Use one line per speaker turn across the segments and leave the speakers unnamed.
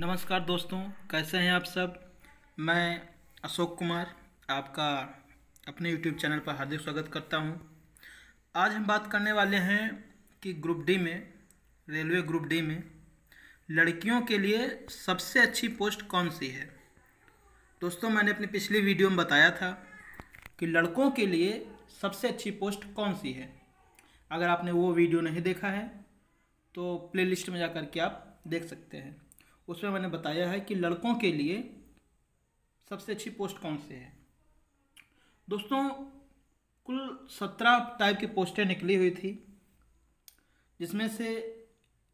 नमस्कार दोस्तों कैसे हैं आप सब मैं अशोक कुमार आपका अपने यूट्यूब चैनल पर हार्दिक स्वागत करता हूं आज हम बात करने वाले हैं कि ग्रुप डी में रेलवे ग्रुप डी में लड़कियों के लिए सबसे अच्छी पोस्ट कौन सी है दोस्तों मैंने अपनी पिछली वीडियो में बताया था कि लड़कों के लिए सबसे अच्छी पोस्ट कौन सी है अगर आपने वो वीडियो नहीं देखा है तो प्लेलिस्ट में जा कर के आप देख सकते हैं उसमें मैंने बताया है कि लड़कों के लिए सबसे अच्छी पोस्ट कौन सी है दोस्तों कुल सत्रह टाइप की पोस्टें निकली हुई थी जिसमें से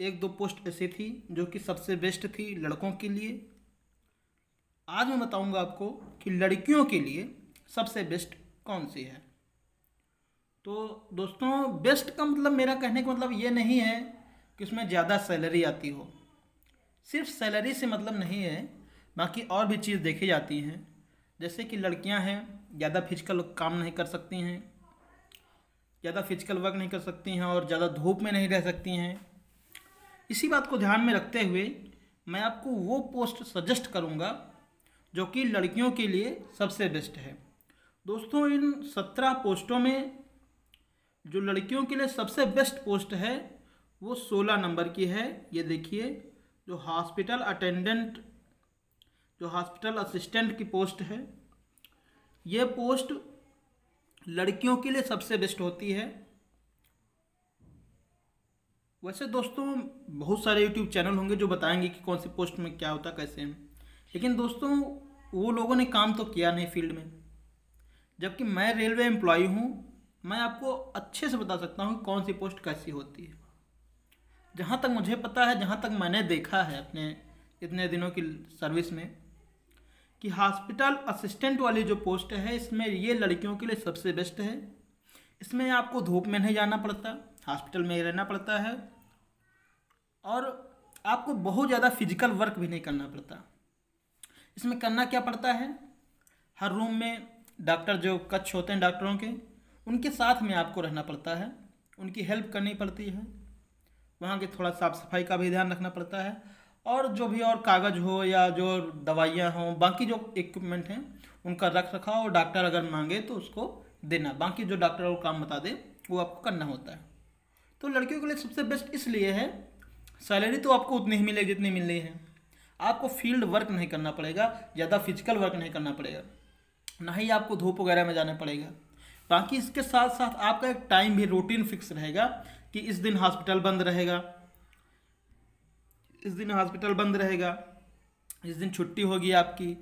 एक दो पोस्ट ऐसी थी जो कि सबसे बेस्ट थी लड़कों के लिए आज मैं बताऊंगा आपको कि लड़कियों के लिए सबसे बेस्ट कौन सी है तो दोस्तों बेस्ट का मतलब मेरा कहने का मतलब ये नहीं है कि उसमें ज़्यादा सैलरी आती हो सिर्फ सैलरी से मतलब नहीं है बाकी और भी चीज़ देखी जाती हैं जैसे कि लड़कियां हैं ज़्यादा फिजिकल काम नहीं कर सकती हैं ज़्यादा फिजिकल वर्क नहीं कर सकती हैं और ज़्यादा धूप में नहीं रह सकती हैं इसी बात को ध्यान में रखते हुए मैं आपको वो पोस्ट सजेस्ट करूँगा जो कि लड़कियों के लिए सबसे बेस्ट है दोस्तों इन सत्रह पोस्टों में जो लड़कियों के लिए सबसे बेस्ट पोस्ट है वो सोलह नंबर की है ये देखिए जो हॉस्पिटल अटेंडेंट जो हॉस्पिटल असिस्टेंट की पोस्ट है ये पोस्ट लड़कियों के लिए सबसे बेस्ट होती है वैसे दोस्तों बहुत सारे यूट्यूब चैनल होंगे जो बताएंगे कि कौन सी पोस्ट में क्या होता कैसे है लेकिन दोस्तों वो लोगों ने काम तो किया नहीं फील्ड में जबकि मैं रेलवे एम्प्लॉय हूँ मैं आपको अच्छे से बता सकता हूँ कौन सी पोस्ट कैसी होती है जहाँ तक मुझे पता है जहाँ तक मैंने देखा है अपने इतने दिनों की सर्विस में कि हॉस्पिटल असिस्टेंट वाली जो पोस्ट है इसमें ये लड़कियों के लिए सबसे बेस्ट है इसमें आपको धूप में नहीं जाना पड़ता हॉस्पिटल में ही रहना पड़ता है और आपको बहुत ज़्यादा फिजिकल वर्क भी नहीं करना पड़ता इसमें करना क्या पड़ता है हर रूम में डॉक्टर जो कच्छ होते हैं डॉक्टरों के उनके साथ में आपको रहना पड़ता है उनकी हेल्प करनी पड़ती है वहाँ के थोड़ा साफ़ सफाई का भी ध्यान रखना पड़ता है और जो भी और कागज़ हो या जो दवाइयाँ हों बाकी जो इक्विपमेंट हैं उनका रख रखाव और डॉक्टर अगर मांगे तो उसको देना बाकी जो डॉक्टर और काम बता दे वो आपको करना होता है तो लड़कियों के लिए सबसे बेस्ट इसलिए है सैलरी तो आपको उतनी ही मिलेगी जितनी मिल रही है आपको फील्ड वर्क नहीं करना पड़ेगा ज़्यादा फिजिकल वर्क नहीं करना पड़ेगा ना ही आपको धूप वगैरह में जाना पड़ेगा बाकी इसके साथ साथ आपका एक टाइम भी रूटीन फिक्स रहेगा कि इस दिन हॉस्पिटल बंद रहेगा इस दिन हॉस्पिटल बंद रहेगा इस दिन छुट्टी होगी आपकी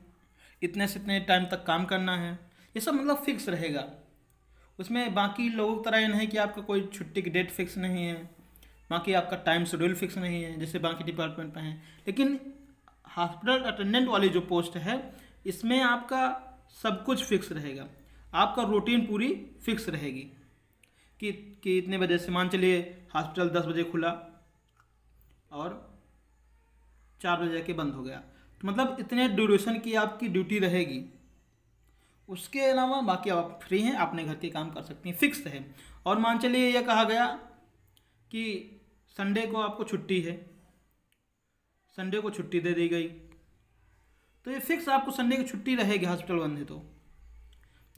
इतने से इतने टाइम तक काम करना है ये सब मतलब फिक्स रहेगा उसमें बाकी लोगों की तरह ये नहीं कि आपका कोई छुट्टी की डेट फिक्स नहीं है बाकी आपका टाइम शेड्यूल फिक्स नहीं है जैसे बाकी डिपार्टमेंट में है लेकिन हॉस्पिटल अटेंडेंट वाली जो पोस्ट है इसमें आपका सब कुछ फिक्स रहेगा आपका रूटीन पूरी फिक्स रहेगी कि कि इतने बजे से मान चलिए हॉस्पिटल दस बजे खुला और चार बजे जाके बंद हो गया तो मतलब इतने ड्यूरेशन की आपकी ड्यूटी रहेगी उसके अलावा बाकी आप फ्री हैं अपने घर के काम कर सकती हैं फिक्स है और मान चलिए यह कहा गया कि संडे को आपको छुट्टी है संडे को छुट्टी दे दी गई तो ये फिक्स आपको संडे की छुट्टी रहेगी हॉस्पिटल बंद है तो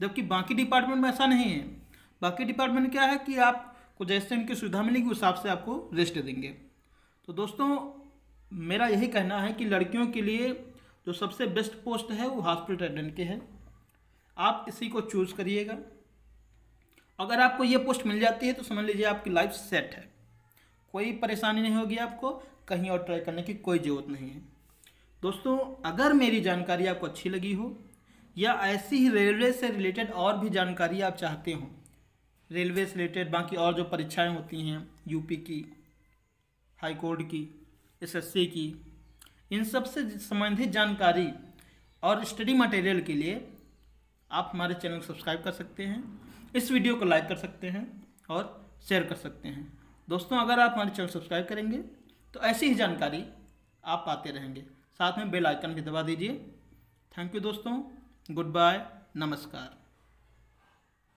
जबकि बाकी डिपार्टमेंट में ऐसा नहीं है बाकी डिपार्टमेंट क्या है कि आपको जैसे उनकी सुविधा मिलेगी उस हिसाब से आपको रेस्ट देंगे तो दोस्तों मेरा यही कहना है कि लड़कियों के लिए जो सबसे बेस्ट पोस्ट है वो हॉस्पिटल अटेंडेंट के हैं आप इसी को चूज़ करिएगा अगर आपको ये पोस्ट मिल जाती है तो समझ लीजिए आपकी लाइफ सेट है कोई परेशानी नहीं होगी आपको कहीं और ट्राई करने की कोई ज़रूरत नहीं है दोस्तों अगर मेरी जानकारी आपको अच्छी लगी हो या ऐसी ही रेलवे से रिलेटेड और भी जानकारी आप चाहते हों रेलवे से रिलेटेड बाकी और जो परीक्षाएं होती हैं यूपी की हाई कोर्ट की एसएससी की इन सब से संबंधित जानकारी और स्टडी मटेरियल के लिए आप हमारे चैनल को सब्सक्राइब कर सकते हैं इस वीडियो को लाइक कर सकते हैं और शेयर कर सकते हैं दोस्तों अगर आप हमारे चैनल सब्सक्राइब करेंगे तो ऐसी ही जानकारी आप पाते रहेंगे साथ में बेल आइकन भी दबा दीजिए थैंक यू दोस्तों गुड बाय नमस्कार